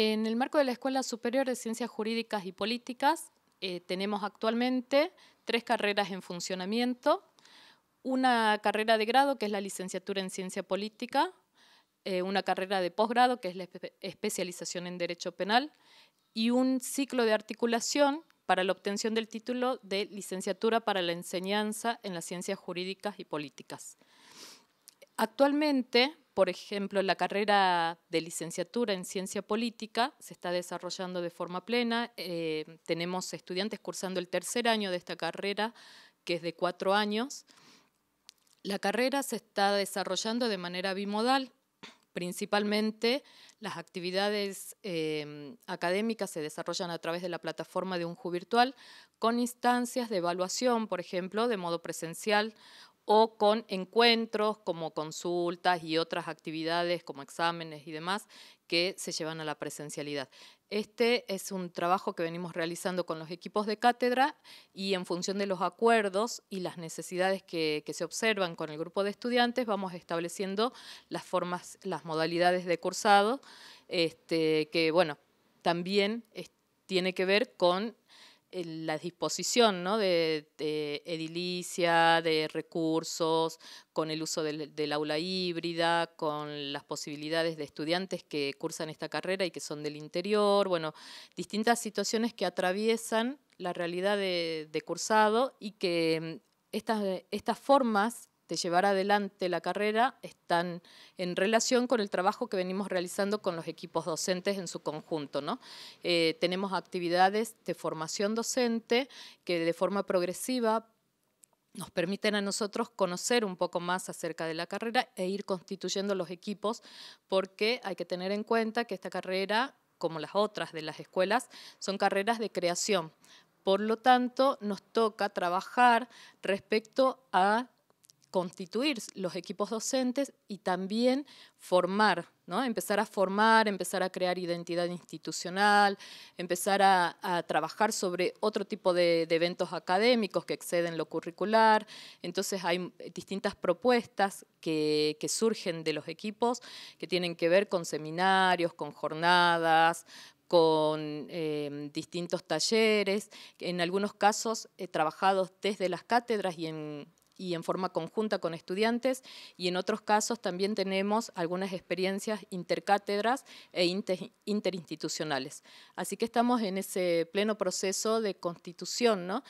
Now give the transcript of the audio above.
En el marco de la Escuela Superior de Ciencias Jurídicas y Políticas eh, tenemos actualmente tres carreras en funcionamiento, una carrera de grado que es la licenciatura en Ciencia Política, eh, una carrera de posgrado que es la especialización en Derecho Penal y un ciclo de articulación para la obtención del título de licenciatura para la enseñanza en las ciencias jurídicas y políticas. Actualmente, por ejemplo, la carrera de licenciatura en ciencia política se está desarrollando de forma plena. Eh, tenemos estudiantes cursando el tercer año de esta carrera, que es de cuatro años. La carrera se está desarrollando de manera bimodal, principalmente las actividades em, académicas se desarrollan a través de la plataforma de Unju Virtual con instancias de evaluación, por ejemplo, de modo presencial o con encuentros como consultas y otras actividades como exámenes y demás que se llevan a la presencialidad. Este es un trabajo que venimos realizando con los equipos de cátedra y en función de los acuerdos y las necesidades que, que, se observan con el grupo de estudiantes, vamos estableciendo las formas, las modalidades de cursado este, que bueno, también tiene que ver con eh, la disposición ¿no? de, edilicia, de recursos, con el uso del, aula híbrida, con las posibilidades de estudiantes que cursan esta carrera y que son del interior, bueno, distintas situaciones que atraviesan la realidad de, cursado y que mm, estas, estas formas de llevar adelante la carrera están en relación con el trabajo que venimos realizando con los equipos docentes en su conjunto. ¿no? Eh, tenemos actividades de formación docente que de forma progresiva nos permiten a nosotros conocer un poco más acerca de la carrera e ir constituyendo los equipos porque hay que tener en cuenta que esta carrera, como las otras de las escuelas, son carreras de creación. Por lo tanto, nos toca trabajar respecto a constituir los equipos docentes y también formar, ¿no? empezar a formar, empezar a crear identidad institucional, empezar a, trabajar sobre otro tipo de, eventos académicos que exceden lo curricular. Entonces hay distintas propuestas que, surgen de los equipos que tienen que ver con seminarios, con jornadas, con eh, distintos talleres, en algunos casos eh, trabajados desde las cátedras y en, y en forma conjunta con estudiantes y en otros casos también tenemos algunas experiencias intercátedras e interinstitucionales. Así que estamos en ese pleno proceso de constitución. ¿no?